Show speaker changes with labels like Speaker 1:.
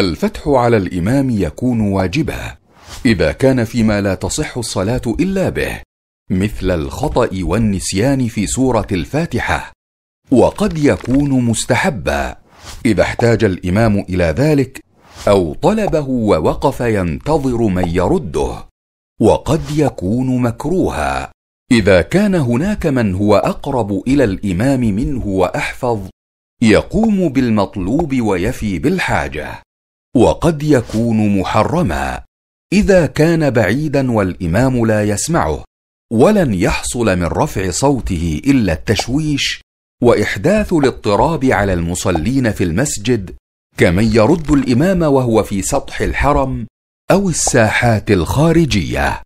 Speaker 1: الفتح على الامام يكون واجبا اذا كان فيما لا تصح الصلاه الا به مثل الخطا والنسيان في سوره الفاتحه وقد يكون مستحبا اذا احتاج الامام الى ذلك او طلبه ووقف ينتظر من يرده وقد يكون مكروها اذا كان هناك من هو اقرب الى الامام منه واحفظ يقوم بالمطلوب ويفي بالحاجه وقد يكون محرما اذا كان بعيدا والامام لا يسمعه ولن يحصل من رفع صوته الا التشويش واحداث الاضطراب على المصلين في المسجد كمن يرد الامام وهو في سطح الحرم او الساحات الخارجيه